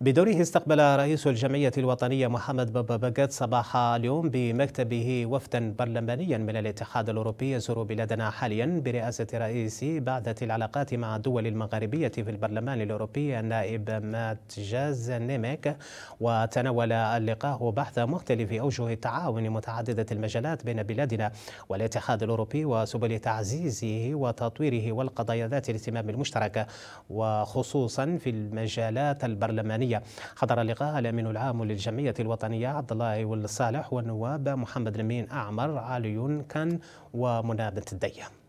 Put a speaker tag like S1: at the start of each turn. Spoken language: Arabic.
S1: بدوره استقبل رئيس الجمعية الوطنية محمد بابا بقت صباح اليوم بمكتبه وفدا برلمانيا من الاتحاد الأوروبي يزور بلادنا حاليا برئاسة رئيس بعدة العلاقات مع الدول المغاربية في البرلمان الأوروبي النائب ماتجاز نيميك وتناول اللقاء بحث مختلف أوجه التعاون متعددة المجالات بين بلادنا والاتحاد الأوروبي وسبل تعزيزه وتطويره والقضايا ذات الاهتمام المشترك وخصوصا في المجالات البرلمانية الوطنية حضر اللقاء الأمين العام للجمعية الوطنية عبد الله والصالح والنواب محمد الأمين أعمر علي كان ومنى بنت الديه